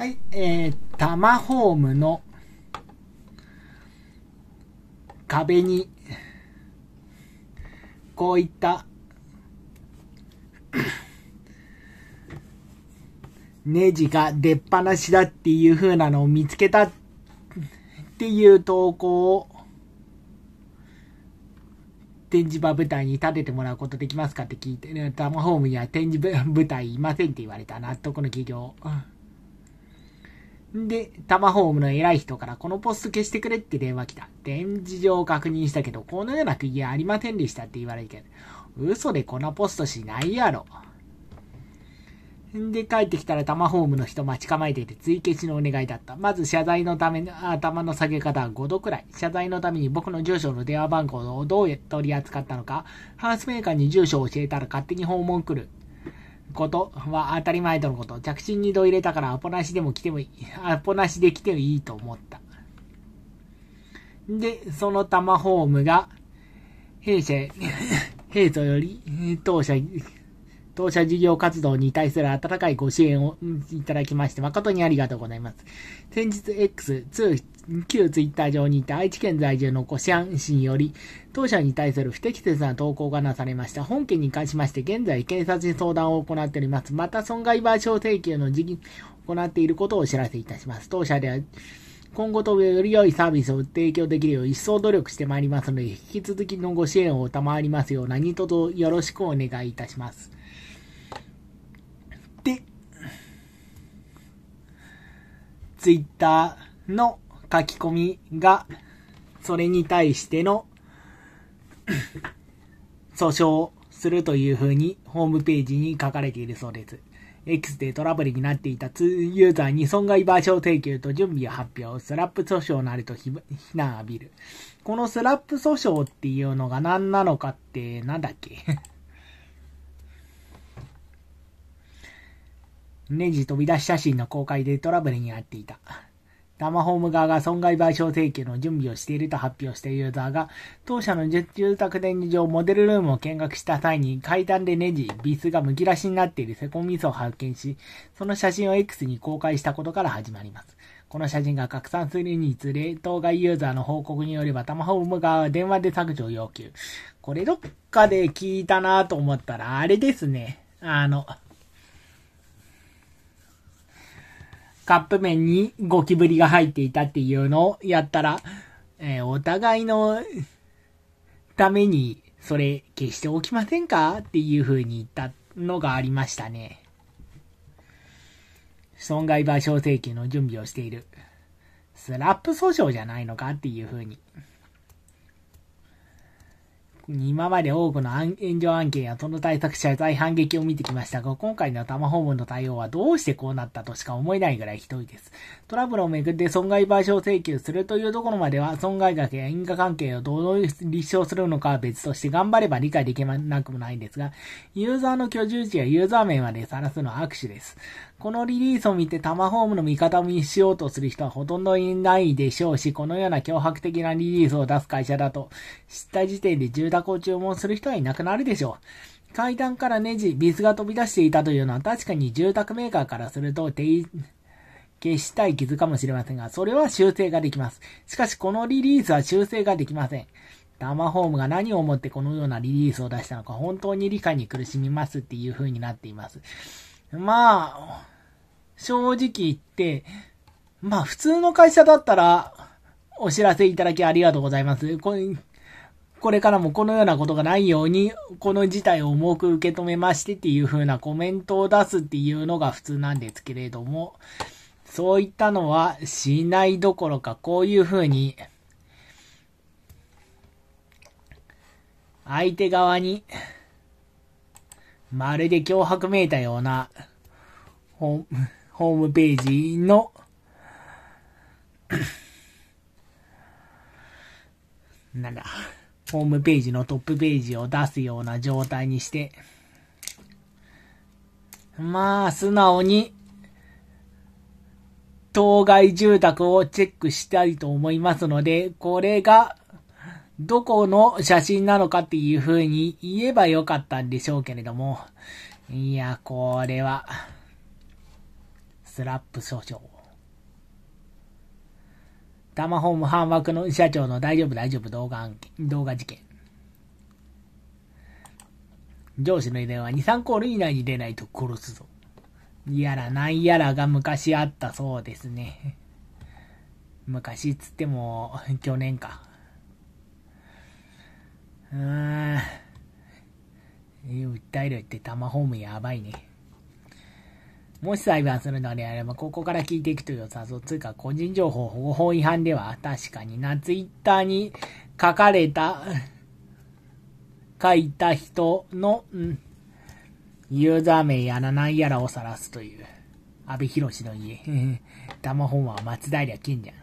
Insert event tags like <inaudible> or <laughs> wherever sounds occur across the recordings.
はい、えー、タマホームの壁に、こういった、<coughs> ネジが出っ放しだっていう風なのを見つけたっていう投稿を展示場舞台に立ててもらうことできますかって聞いて、タマホームには展示舞台いませんって言われた納得の企業。で、タマホームの偉い人からこのポスト消してくれって電話来た。展示場を確認したけど、このような釘はありませんでしたって言われるけど、嘘でこんなポストしないやろ。んで、帰ってきたらタマホームの人待ち構えていて追消しのお願いだった。まず謝罪のための頭の下げ方は5度くらい。謝罪のために僕の住所の電話番号をどう取り扱ったのか、ハウスメーカーに住所を教えたら勝手に訪問来る。ことは当たり前とのこと。着信2度入れたからアポなしでも来てもいい、<laughs> アポなしで来てもいいと思った。で、そのタマホームが、弊社、平 <laughs> 素より、当社、当社事業活動に対する温かいご支援をいただきまして、誠にありがとうございます。先日 X2 旧 Twitter 上にて愛知県在住のご支援により、当社に対する不適切な投稿がなされました。本件に関しまして、現在警察に相談を行っております。また、損害賠償請求の時期、行っていることをお知らせいたします。当社では、今後とより良いサービスを提供できるよう一層努力してまいりますので、引き続きのご支援を賜りますよう何卒よろしくお願いいたします。ツイッターの書き込みが、それに対しての <coughs> 訴訟をするというふうにホームページに書かれているそうです。X でトラブルになっていたユーザーに損害賠償請求と準備を発表、スラップ訴訟なると非難を浴びる。このスラップ訴訟っていうのが何なのかってなんだっけネジ飛び出し写真の公開でトラブルにあっていた。タマホーム側が損害賠償請求の準備をしていると発表したユーザーが、当社の住宅展示場モデルルームを見学した際に階段でネジ、ビスが剥き出しになっているセコミスを発見し、その写真を X に公開したことから始まります。この写真が拡散するにつれ、当該ユーザーの報告によれば、タマホーム側は電話で削除を要求。これどっかで聞いたなと思ったら、あれですね。あの、カップ麺にゴキブリが入っていたっていうのをやったら、えー、お互いのためにそれ消しておきませんかっていう風に言ったのがありましたね。損害賠償請求の準備をしている。スラップ訴訟じゃないのかっていう風に。今まで多くの炎上案件やその対策者や大反撃を見てきましたが、今回のホ訪問の対応はどうしてこうなったとしか思えないぐらいひどいです。トラブルをめぐって損害賠償請求するというところまでは、損害額や因果関係をどう立証するのかは別として頑張れば理解できなくもないんですが、ユーザーの居住地やユーザー名まで晒すのは握手です。このリリースを見てタマホームの味方にしようとする人はほとんどいないでしょうし、このような脅迫的なリリースを出す会社だと知った時点で住宅たこを注文する人はいなくなるでしょう。階段からネジ、ビスが飛び出していたというのは確かに住宅メーカーからすると定消したい傷かもしれませんが、それは修正ができます。しかしこのリリースは修正ができません。タマホームが何を思ってこのようなリリースを出したのか本当に理解に苦しみますっていう風になっています。まあ、正直言って、まあ普通の会社だったらお知らせいただきありがとうございます。これこれからもこのようなことがないように、この事態を重く受け止めましてっていう風なコメントを出すっていうのが普通なんですけれども、そういったのはしないどころか、こういう風に、相手側に、まるで脅迫めいたような、ホームページのなんだ。ホームページのトップページを出すような状態にして、まあ、素直に、当該住宅をチェックしたいと思いますので、これが、どこの写真なのかっていう風に言えばよかったんでしょうけれども、いや、これは、スラップ訴訟。タマホーム半枠の社長の大丈夫大丈夫動画案件、動画事件。上司の遺伝は2、3コール以内に出ないと殺すぞ。やらなんやらが昔あったそうですね。昔っつっても、去年か。うーん。訴えるってタマホームやばいね。もし裁判するのであれば、ここから聞いていくというさそう。つうか、個人情報保護法違反では、確かにな、ツイッターに書かれた、書いた人の、うん、ユーザー名やらないやらを晒すという、安部博の家。タ <laughs> マ本は松平健じゃん。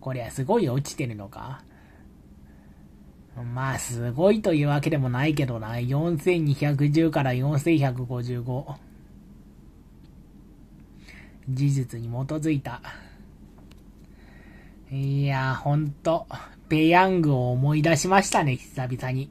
こりゃすごい落ちてるのかまあ、すごいというわけでもないけどな。4210から4155。事実に基づいた。いや、ほんと、ペヤングを思い出しましたね、久々に。